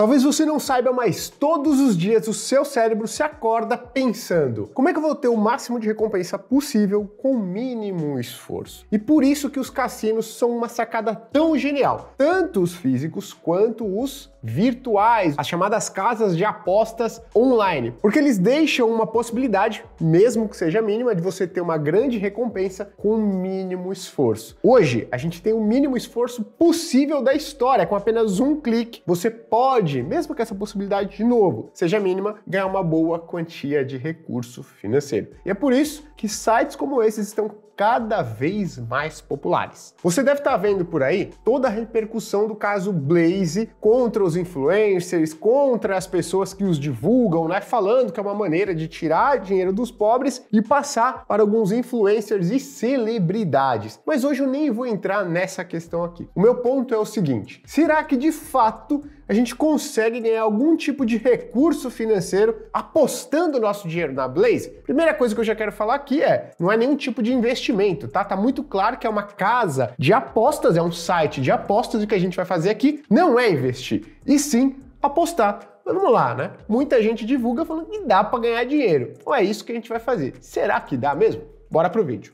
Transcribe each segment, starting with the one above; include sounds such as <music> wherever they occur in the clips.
Talvez você não saiba, mas todos os dias o seu cérebro se acorda pensando: como é que eu vou ter o máximo de recompensa possível com o mínimo esforço? E por isso que os cassinos são uma sacada tão genial, tanto os físicos quanto os virtuais, as chamadas casas de apostas online, porque eles deixam uma possibilidade, mesmo que seja mínima, de você ter uma grande recompensa com o mínimo esforço. Hoje, a gente tem o mínimo esforço possível da história, com apenas um clique, você pode, mesmo que essa possibilidade de novo seja mínima, ganhar uma boa quantia de recurso financeiro. E é por isso que sites como esses estão cada vez mais populares. Você deve estar tá vendo por aí toda a repercussão do caso Blaze contra os influencers, contra as pessoas que os divulgam, né? Falando que é uma maneira de tirar dinheiro dos pobres e passar para alguns influencers e celebridades. Mas hoje eu nem vou entrar nessa questão aqui. O meu ponto é o seguinte: será que de fato a gente consegue ganhar algum tipo de recurso financeiro apostando o nosso dinheiro na Blaze? Primeira coisa que eu já quero falar aqui é, não é nenhum tipo de investimento, tá? Tá muito claro que é uma casa de apostas, é um site de apostas e o que a gente vai fazer aqui não é investir, e sim apostar. Vamos lá, né? Muita gente divulga falando que dá para ganhar dinheiro. Não é isso que a gente vai fazer. Será que dá mesmo? Bora pro vídeo.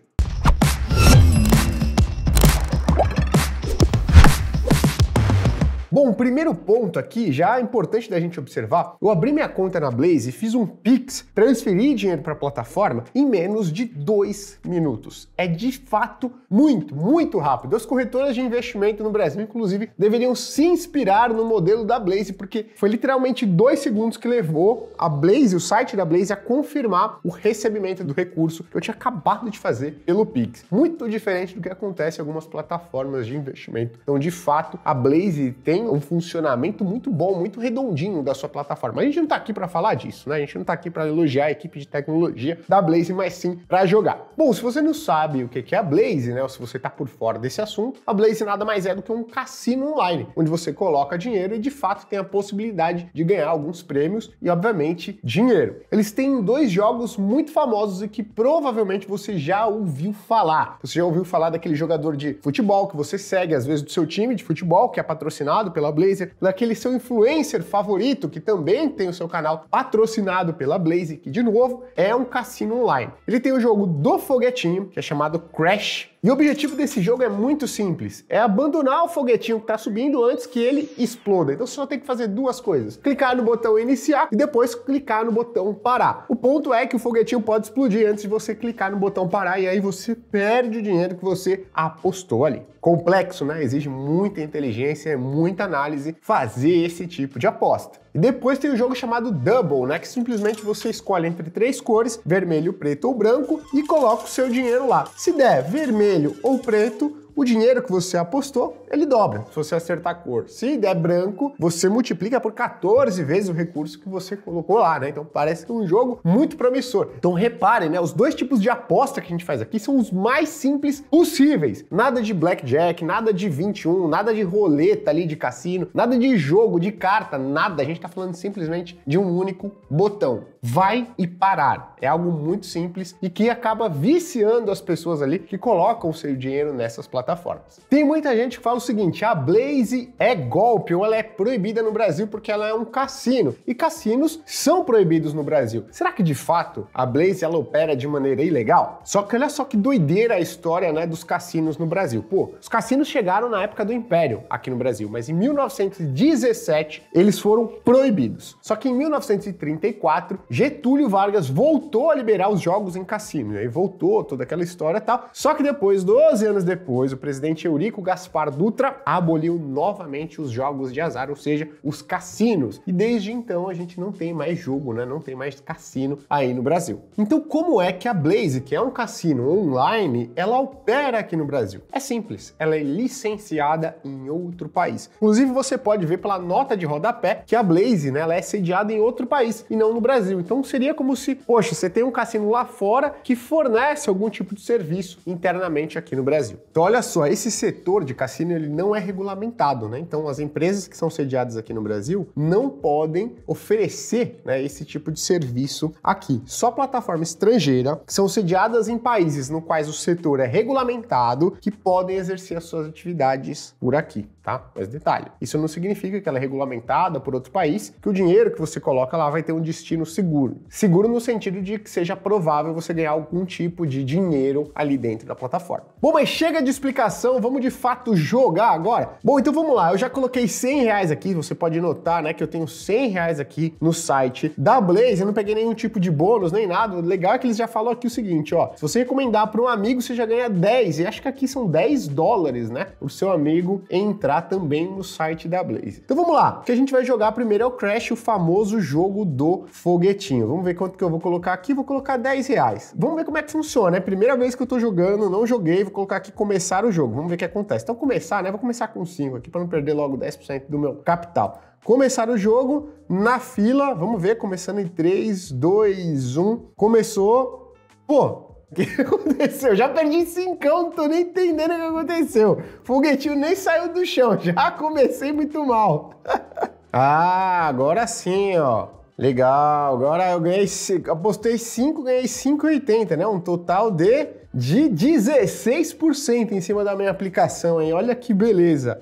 Bom, primeiro ponto aqui, já é importante da gente observar, eu abri minha conta na Blaze, fiz um Pix, transferi dinheiro para a plataforma em menos de dois minutos. É de fato muito, muito rápido. As corretoras de investimento no Brasil, inclusive, deveriam se inspirar no modelo da Blaze, porque foi literalmente dois segundos que levou a Blaze, o site da Blaze, a confirmar o recebimento do recurso que eu tinha acabado de fazer pelo Pix. Muito diferente do que acontece em algumas plataformas de investimento. Então, de fato, a Blaze tem um funcionamento muito bom, muito redondinho da sua plataforma. A gente não está aqui para falar disso, né? A gente não está aqui para elogiar a equipe de tecnologia da Blaze, mas sim para jogar. Bom, se você não sabe o que é a Blaze, né? Ou se você está por fora desse assunto, a Blaze nada mais é do que um cassino online, onde você coloca dinheiro e de fato tem a possibilidade de ganhar alguns prêmios e, obviamente, dinheiro. Eles têm dois jogos muito famosos e que provavelmente você já ouviu falar. Você já ouviu falar daquele jogador de futebol que você segue, às vezes do seu time de futebol, que é patrocinado pela Blazer, naquele seu influencer favorito que também tem o seu canal patrocinado pela Blazer, que de novo é um cassino online. Ele tem o jogo do foguetinho, que é chamado Crash e o objetivo desse jogo é muito simples: é abandonar o foguetinho que está subindo antes que ele exploda. Então você só tem que fazer duas coisas: clicar no botão iniciar e depois clicar no botão parar. O ponto é que o foguetinho pode explodir antes de você clicar no botão parar e aí você perde o dinheiro que você apostou ali. Complexo, né? Exige muita inteligência, muita análise fazer esse tipo de aposta. E depois tem o jogo chamado Double, né? Que simplesmente você escolhe entre três cores, vermelho, preto ou branco, e coloca o seu dinheiro lá. Se der vermelho ou preto, o dinheiro que você apostou, ele dobra, se você acertar a cor. Se der branco, você multiplica por 14 vezes o recurso que você colocou lá, né? Então parece é um jogo muito promissor. Então reparem, né? Os dois tipos de aposta que a gente faz aqui são os mais simples possíveis. Nada de blackjack, nada de 21, nada de roleta ali de cassino, nada de jogo, de carta, nada. A gente tá falando simplesmente de um único botão. Vai e parar. É algo muito simples e que acaba viciando as pessoas ali que colocam o seu dinheiro nessas plataformas plataformas. Tem muita gente que fala o seguinte: a Blaze é golpe ou ela é proibida no Brasil porque ela é um cassino. E cassinos são proibidos no Brasil. Será que de fato a Blaze ela opera de maneira ilegal? Só que olha só que doideira a história né, dos cassinos no Brasil. Pô, os cassinos chegaram na época do Império aqui no Brasil, mas em 1917 eles foram proibidos. Só que em 1934 Getúlio Vargas voltou a liberar os jogos em cassino. E aí voltou toda aquela história e tal. Só que depois, 12 anos depois, o presidente Eurico Gaspar Dutra aboliu novamente os jogos de azar, ou seja, os cassinos. E desde então a gente não tem mais jogo, né? Não tem mais cassino aí no Brasil. Então, como é que a Blaze, que é um cassino online, ela opera aqui no Brasil? É simples, ela é licenciada em outro país. Inclusive, você pode ver pela nota de rodapé que a Blaze, né, ela é sediada em outro país e não no Brasil. Então, seria como se, poxa, você tem um cassino lá fora que fornece algum tipo de serviço internamente aqui no Brasil. Então, olha só, esse setor de cassino ele não é regulamentado, né? Então as empresas que são sediadas aqui no Brasil não podem oferecer né, esse tipo de serviço aqui. Só plataforma estrangeira que são sediadas em países no quais o setor é regulamentado que podem exercer as suas atividades por aqui, tá? Mas detalhe, isso não significa que ela é regulamentada por outro país, que o dinheiro que você coloca lá vai ter um destino seguro. Seguro no sentido de que seja provável você ganhar algum tipo de dinheiro ali dentro da plataforma. Bom, mas chega de explicar explicação, vamos de fato jogar agora? Bom, então vamos lá, eu já coloquei 100 reais aqui, você pode notar, né, que eu tenho 100 reais aqui no site da Blaze, eu não peguei nenhum tipo de bônus, nem nada, o legal é que eles já falou aqui o seguinte, ó, se você recomendar para um amigo, você já ganha 10, e acho que aqui são 10 dólares, né, o seu amigo entrar também no site da Blaze. Então vamos lá, o que a gente vai jogar primeiro é o Crash, o famoso jogo do foguetinho. Vamos ver quanto que eu vou colocar aqui, vou colocar 10 reais. Vamos ver como é que funciona, é a primeira vez que eu tô jogando, não joguei, vou colocar aqui começar começar o jogo. Vamos ver o que acontece. Então, começar, né? Vou começar com 5 aqui para não perder logo 10% do meu capital. Começar o jogo na fila. Vamos ver, começando em 3, 2, 1. Começou. Pô, <laughs> o que aconteceu? Já perdi cincão, não tô nem entendendo o que aconteceu. Foguetinho nem saiu do chão, <laughs> já comecei muito mal. <laughs> ah, agora sim, ó. Legal, agora eu ganhei, apostei 5, ganhei 5,80, né? Um total de de 16% em cima da minha aplicação, hein? Olha que beleza.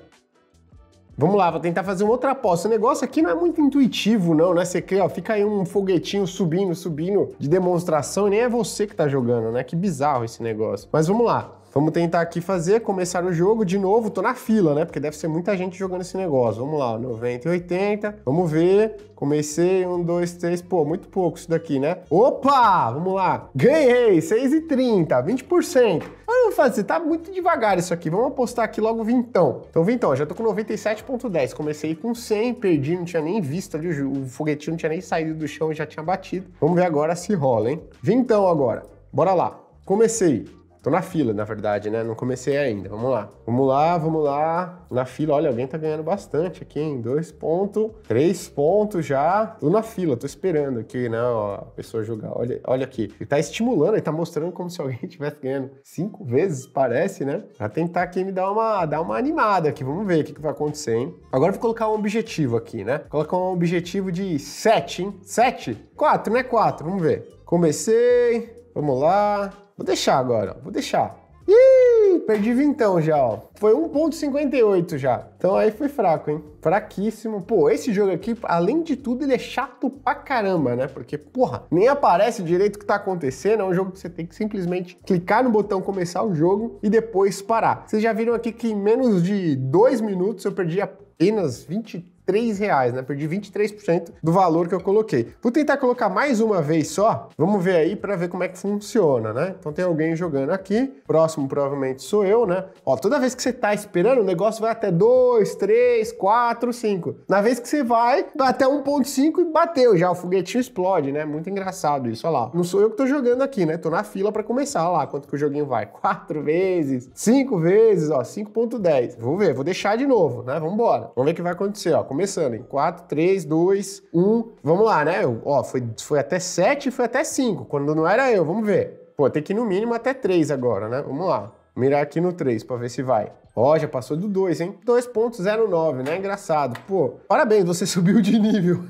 Vamos lá, vou tentar fazer uma outra aposta. O negócio aqui não é muito intuitivo, não, né? Você cria, ó, fica aí um foguetinho subindo, subindo de demonstração e nem é você que tá jogando, né? Que bizarro esse negócio. Mas vamos lá. Vamos tentar aqui fazer, começar o jogo de novo, tô na fila, né? Porque deve ser muita gente jogando esse negócio. Vamos lá, 90 e 80, vamos ver. Comecei, um, dois, três, pô, muito pouco isso daqui, né? Opa, vamos lá. Ganhei, 6,30, 20%. Vamos fazer, tá muito devagar isso aqui. Vamos apostar aqui logo vintão. Então vintão, já tô com 97.10, comecei com 100, perdi, não tinha nem visto ali, o foguetinho não tinha nem saído do chão e já tinha batido. Vamos ver agora se rola, hein? Vintão agora, bora lá. Comecei, Tô na fila, na verdade, né? Não comecei ainda. Vamos lá. Vamos lá, vamos lá. Na fila, olha, alguém tá ganhando bastante aqui, hein? Dois pontos, três pontos já. Tô na fila, tô esperando aqui, né? Ó, a pessoa jogar. Olha, olha aqui. Ele tá estimulando, ele tá mostrando como se alguém estivesse <laughs> ganhando cinco vezes, parece, né? Pra tentar aqui me dar uma, dar uma animada aqui. Vamos ver o que, que vai acontecer, hein? Agora vou colocar um objetivo aqui, né? colocar um objetivo de sete, hein? Sete? Quatro, né? Quatro, vamos ver. Comecei. Vamos lá. Vou deixar agora, vou deixar. Ih, perdi vintão já, ó. Foi 1.58 já. Então aí foi fraco, hein? Fraquíssimo. Pô, esse jogo aqui, além de tudo, ele é chato pra caramba, né? Porque, porra, nem aparece direito o que tá acontecendo. É um jogo que você tem que simplesmente clicar no botão começar o jogo e depois parar. Vocês já viram aqui que em menos de dois minutos eu perdi apenas 23 23 reais, né? Perdi 23% do valor que eu coloquei. Vou tentar colocar mais uma vez só. Vamos ver aí para ver como é que funciona, né? Então tem alguém jogando aqui. Próximo provavelmente sou eu, né? Ó, toda vez que você tá esperando, o negócio vai até 2, 3, 4, 5. Na vez que você vai, vai até 1.5 e bateu já. O foguetinho explode, né? Muito engraçado isso, olha lá. Não sou eu que tô jogando aqui, né? Tô na fila para começar, olha lá quanto que o joguinho vai. 4 vezes, 5 vezes, ó, 5.10. Vou ver, vou deixar de novo, né? Vamos embora. Vamos ver o que vai acontecer, ó começando. Em 4, 3, 2, 1. Vamos lá, né? ó, foi, foi até 7 foi até 5. Quando não era eu, vamos ver. Pô, tem que ir no mínimo até 3 agora, né? Vamos lá. Mirar aqui no 3 para ver se vai. Ó, já passou do 2, hein? 2.09, né? Engraçado. Pô, parabéns, você <laughs> subiu de nível.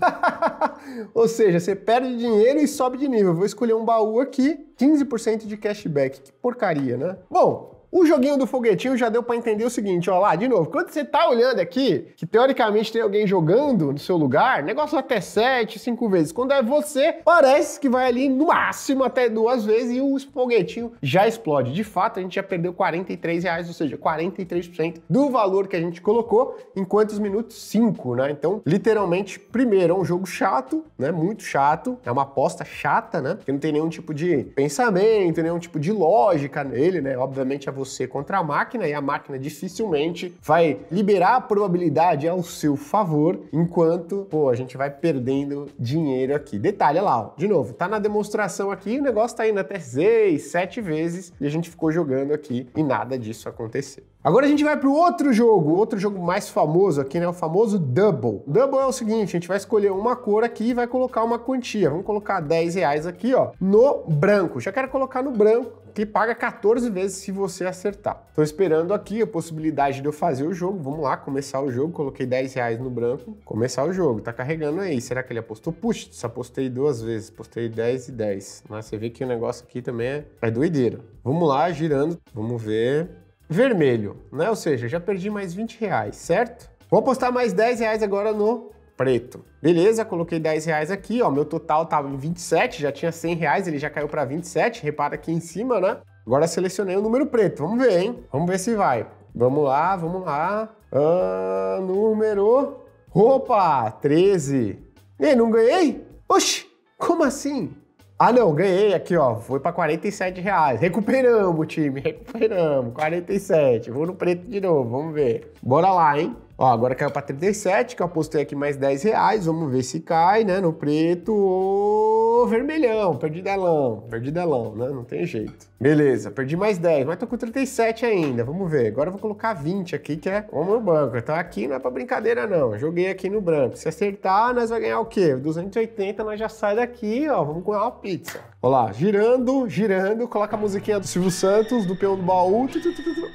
<laughs> Ou seja, você perde dinheiro e sobe de nível. Vou escolher um baú aqui, 15% de cashback. Que porcaria, né? Bom, o joguinho do foguetinho já deu para entender o seguinte, ó lá, de novo, quando você tá olhando aqui, que teoricamente tem alguém jogando no seu lugar, negócio até 7, 5 vezes. Quando é você, parece que vai ali no máximo até duas vezes e o foguetinho já explode. De fato, a gente já perdeu 43 reais, ou seja, 43% do valor que a gente colocou em quantos minutos? 5, né? Então, literalmente, primeiro, é um jogo chato, né? Muito chato, é uma aposta chata, né? Que não tem nenhum tipo de pensamento, nenhum tipo de lógica nele, né? Obviamente, é você você contra a máquina e a máquina dificilmente vai liberar a probabilidade ao seu favor, enquanto, pô, a gente vai perdendo dinheiro aqui. Detalhe, lá, ó, de novo, tá na demonstração aqui, o negócio tá indo até 6, 7 vezes e a gente ficou jogando aqui e nada disso aconteceu. Agora a gente vai para o outro jogo, outro jogo mais famoso aqui, né? O famoso Double. Double é o seguinte, a gente vai escolher uma cor aqui e vai colocar uma quantia. Vamos colocar 10 reais aqui, ó, no branco. Já quero colocar no branco, que paga 14 vezes se você acertar. Estou esperando aqui a possibilidade de eu fazer o jogo. Vamos lá, começar o jogo. Coloquei 10 reais no branco. Começar o jogo. Tá carregando aí. Será que ele apostou? Puxa, apostei duas vezes. Postei 10 e 10. Mas você vê que o negócio aqui também é, é doideira. Vamos lá, girando. Vamos ver. Vermelho, né? Ou seja, já perdi mais 20 reais, certo? Vou apostar mais 10 reais agora no preto. Beleza, coloquei 10 reais aqui, ó, meu total tava em 27, já tinha 100 reais, ele já caiu para 27, repara aqui em cima, né? Agora selecionei o número preto, vamos ver, hein? Vamos ver se vai. Vamos lá, vamos lá. Ah, número... Opa, 13. Ei, não ganhei? Oxi, como assim? Ah, não, ganhei aqui, ó. Foi para 47 reais. Recuperamos, time, recuperamos. 47. Vou no preto de novo, vamos ver. Bora lá, hein? Ó, agora caiu para 37, que eu apostei aqui mais 10 reais. Vamos ver se cai, né? No preto ou vermelhão. Perdi delão, perdi delão, né? Não tem jeito. Beleza, perdi mais 10, mas tô com 37 ainda. Vamos ver. Agora eu vou colocar 20 aqui, que é o meu banco. Então aqui não é para brincadeira, não. Joguei aqui no branco. Se acertar, nós vamos ganhar o quê? 280, nós já sai daqui, ó. Vamos comer uma pizza. Olha lá, girando, girando, coloca a musiquinha do Silvio Santos, do Peão do Baú.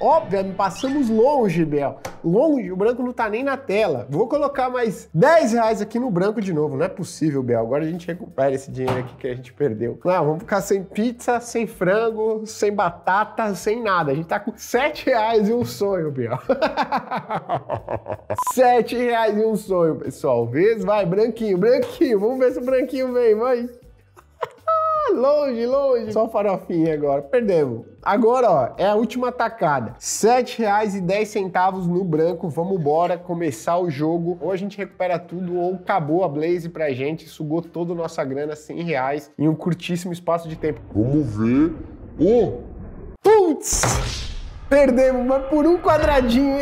Óbvio, passamos longe, Bel. Longe, o branco não tá nem na tela. Vou colocar mais 10 reais aqui no branco de novo. Não é possível, Bel. Agora a gente recupera esse dinheiro aqui que a gente perdeu. Não, ah, vamos ficar sem pizza, sem frango, sem batata, sem nada. A gente tá com 7 reais e um sonho, Bel. 7 <laughs> reais e um sonho, pessoal. Vez, vai, branquinho, branquinho. Vamos ver se o branquinho vem, vai longe, longe. Só farofinha agora. Perdemos. Agora, ó, é a última tacada. R$7,10 no branco. Vamos embora começar o jogo. Ou a gente recupera tudo, ou acabou a Blaze pra gente. Sugou toda a nossa grana, R$100, reais, em um curtíssimo espaço de tempo. Vamos ver. Oh! Putz! Perdemos, mas por um quadradinho, <laughs>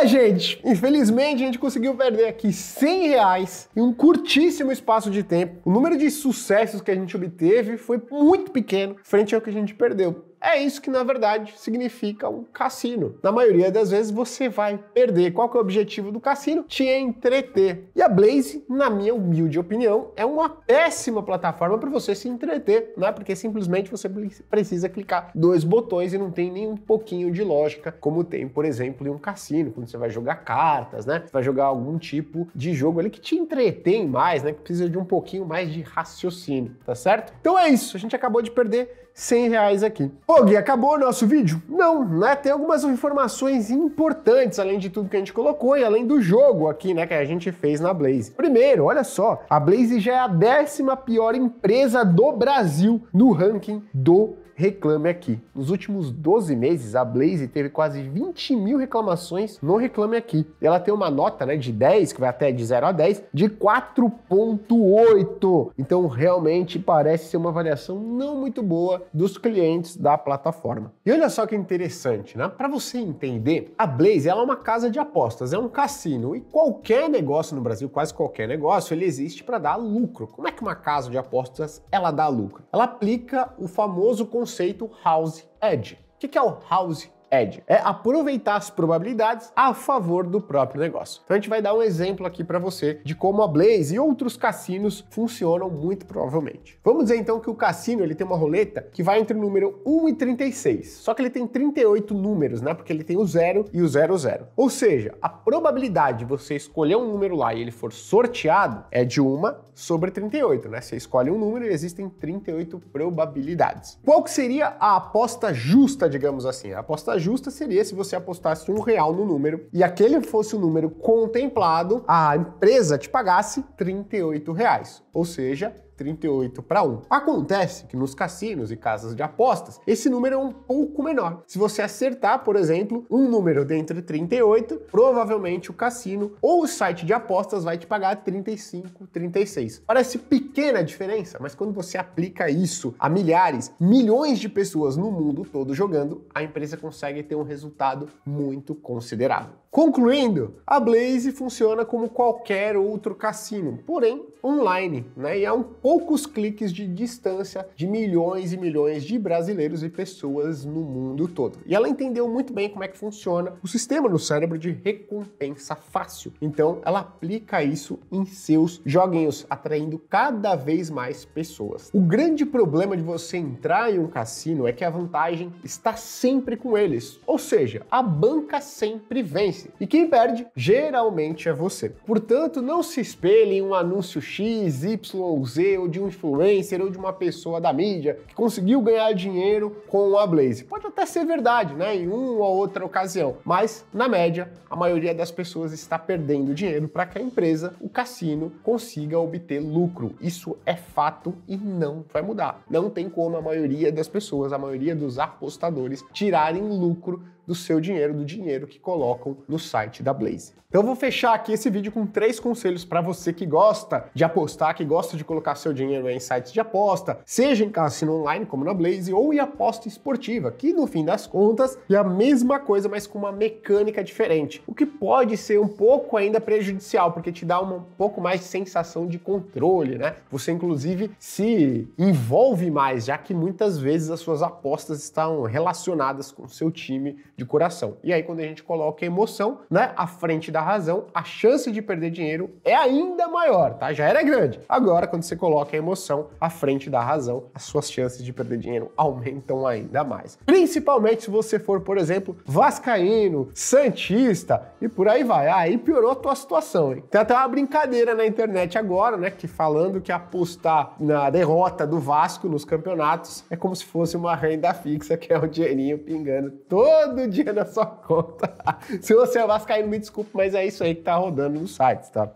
é, gente, infelizmente a gente conseguiu perder aqui 100 reais em um curtíssimo espaço de tempo. O número de sucessos que a gente obteve foi muito pequeno frente ao que a gente perdeu. É isso que na verdade significa um cassino. Na maioria das vezes você vai perder. Qual que é o objetivo do cassino? Te entreter. E a Blaze, na minha humilde opinião, é uma péssima plataforma para você se entreter, né? Porque simplesmente você precisa clicar dois botões e não tem nem um pouquinho de lógica, como tem, por exemplo, em um cassino, quando você vai jogar cartas, né? Você vai jogar algum tipo de jogo ali que te entretém mais, né? Que precisa de um pouquinho mais de raciocínio, tá certo? Então é isso, a gente acabou de perder 100 reais aqui. Ô Gui, acabou o nosso vídeo? Não, né? Tem algumas informações importantes, além de tudo que a gente colocou e além do jogo aqui, né, que a gente fez na Blaze. Primeiro, olha só, a Blaze já é a décima pior empresa do Brasil no ranking do Reclame Aqui. Nos últimos 12 meses, a Blaze teve quase 20 mil reclamações no Reclame Aqui. Ela tem uma nota né, de 10, que vai até de 0 a 10, de 4,8. Então, realmente parece ser uma avaliação não muito boa dos clientes da plataforma. E olha só que interessante, né? Para você entender, a Blaze é uma casa de apostas, é um cassino e qualquer negócio no Brasil, quase qualquer negócio, ele existe para dar lucro. Como é que uma casa de apostas ela dá lucro? Ela aplica o famoso conceito conceito House Edge. O que é o House edge, é aproveitar as probabilidades a favor do próprio negócio. Então a gente vai dar um exemplo aqui para você de como a Blaze e outros cassinos funcionam muito provavelmente. Vamos dizer então que o cassino ele tem uma roleta que vai entre o número 1 e 36, só que ele tem 38 números, né? Porque ele tem o 0 e o 00. Ou seja, a probabilidade de você escolher um número lá e ele for sorteado é de 1 sobre 38, né? Você escolhe um número e existem 38 probabilidades. Qual que seria a aposta justa, digamos assim? A aposta justa seria se você apostasse um real no número e aquele fosse o número contemplado, a empresa te pagasse 38 reais. Ou seja, 38 para 1. Acontece que nos cassinos e casas de apostas, esse número é um pouco menor. Se você acertar, por exemplo, um número dentre 38, provavelmente o cassino ou o site de apostas vai te pagar 35, 36. Parece pequena a diferença, mas quando você aplica isso a milhares, milhões de pessoas no mundo todo jogando, a empresa consegue ter um resultado muito considerável. Concluindo, a Blaze funciona como qualquer outro cassino, porém online, né? E é um poucos cliques de distância de milhões e milhões de brasileiros e pessoas no mundo todo. E ela entendeu muito bem como é que funciona o sistema no cérebro de recompensa fácil. Então, ela aplica isso em seus joguinhos, atraindo cada vez mais pessoas. O grande problema de você entrar em um cassino é que a vantagem está sempre com eles, ou seja, a banca sempre vence. E quem perde geralmente é você. Portanto, não se espelhe em um anúncio X, Y, ou Z ou de um influencer ou de uma pessoa da mídia que conseguiu ganhar dinheiro com a Blaze. Pode até ser verdade, né? Em uma ou outra ocasião, mas na média, a maioria das pessoas está perdendo dinheiro para que a empresa, o cassino, consiga obter lucro. Isso é fato e não vai mudar. Não tem como a maioria das pessoas, a maioria dos apostadores, tirarem lucro do seu dinheiro, do dinheiro que colocam no site da Blaze. Então eu vou fechar aqui esse vídeo com três conselhos para você que gosta de apostar, que gosta de colocar seu dinheiro em sites de aposta, seja em cassino online como na Blaze ou em aposta esportiva, que no fim das contas é a mesma coisa, mas com uma mecânica diferente, o que pode ser um pouco ainda prejudicial, porque te dá uma, um pouco mais de sensação de controle, né? Você inclusive se envolve mais, já que muitas vezes as suas apostas estão relacionadas com o seu time de coração. E aí, quando a gente coloca a emoção né, à frente da razão, a chance de perder dinheiro é ainda maior, tá? Já era grande. Agora, quando você coloca a emoção à frente da razão, as suas chances de perder dinheiro aumentam ainda mais. Principalmente se você for, por exemplo, vascaíno, santista e por aí vai. Ah, aí piorou a tua situação, hein? Tem até uma brincadeira na internet agora, né, que falando que apostar na derrota do Vasco nos campeonatos é como se fosse uma renda fixa, que é o um dinheirinho pingando todo dinheiro na sua conta. <laughs> Se você é vascaíno, me desculpe, mas é isso aí que tá rodando nos sites, tá?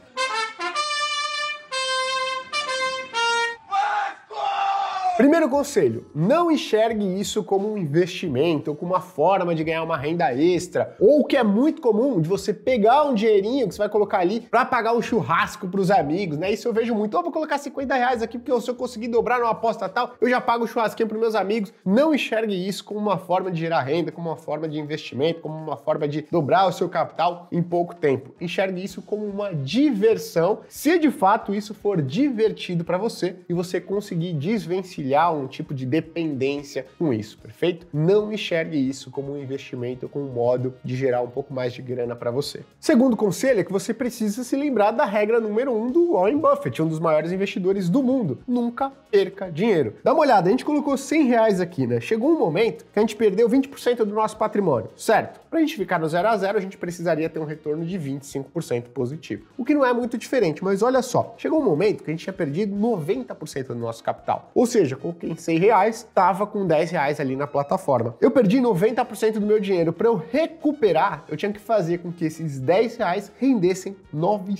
Primeiro conselho: não enxergue isso como um investimento ou como uma forma de ganhar uma renda extra, ou o que é muito comum de você pegar um dinheirinho que você vai colocar ali para pagar um churrasco para os amigos, né? Isso eu vejo muito. Ou oh, vou colocar 50 reais aqui porque se eu conseguir dobrar numa aposta tal, eu já pago o churrasquinho para meus amigos. Não enxergue isso como uma forma de gerar renda, como uma forma de investimento, como uma forma de dobrar o seu capital em pouco tempo. Enxergue isso como uma diversão, se de fato isso for divertido para você e você conseguir desvencilhar conciliar um tipo de dependência com isso, perfeito? Não enxergue isso como um investimento, como um modo de gerar um pouco mais de grana para você. Segundo conselho é que você precisa se lembrar da regra número um do Warren Buffett, um dos maiores investidores do mundo: nunca perca dinheiro. Dá uma olhada, a gente colocou 100 reais aqui, né? Chegou um momento que a gente perdeu 20% do nosso patrimônio, certo? Para a gente ficar no zero a zero, a gente precisaria ter um retorno de 25% positivo, o que não é muito diferente, mas olha só, chegou um momento que a gente tinha perdido 90% do nosso capital. Ou seja, seja, coloquei 100 reais, estava com 10 reais ali na plataforma. Eu perdi 90% do meu dinheiro. Para eu recuperar, eu tinha que fazer com que esses 10 reais rendessem 900%.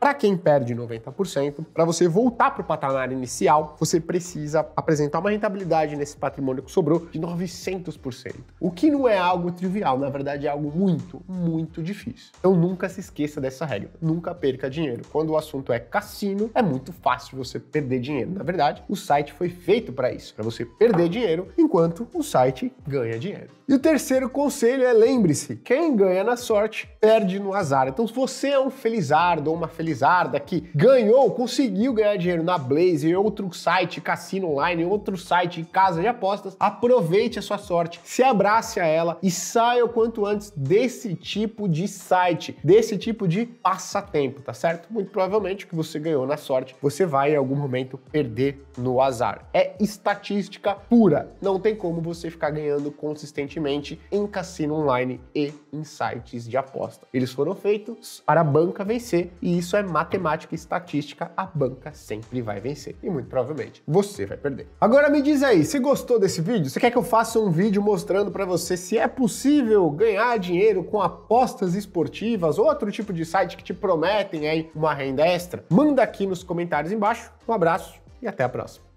Para quem perde 90%, para você voltar para o patamar inicial, você precisa apresentar uma rentabilidade nesse patrimônio que sobrou de 900%. O que não é algo trivial, na verdade é algo muito, muito difícil. Então nunca se esqueça dessa regra, nunca perca dinheiro. Quando o assunto é cassino, é muito fácil você perder dinheiro. Na verdade, o site foi feito para isso, para você perder dinheiro enquanto o site ganha dinheiro. E o terceiro conselho é lembre-se, quem ganha na sorte perde no azar. Então se você é um felizardo ou uma feliz que ganhou, conseguiu ganhar dinheiro na Blaze, em outro site, cassino online, em outro site, em casa de apostas, aproveite a sua sorte, se abrace a ela e saia o quanto antes desse tipo de site, desse tipo de passatempo, tá certo? Muito provavelmente o que você ganhou na sorte, você vai em algum momento perder no azar. É estatística pura, não tem como você ficar ganhando consistentemente em cassino online e em sites de aposta. Eles foram feitos para a banca vencer e isso é é matemática e estatística, a banca sempre vai vencer. E muito provavelmente você vai perder. Agora me diz aí, você gostou desse vídeo? Você quer que eu faça um vídeo mostrando para você se é possível ganhar dinheiro com apostas esportivas ou outro tipo de site que te prometem aí uma renda extra? Manda aqui nos comentários embaixo. Um abraço e até a próxima.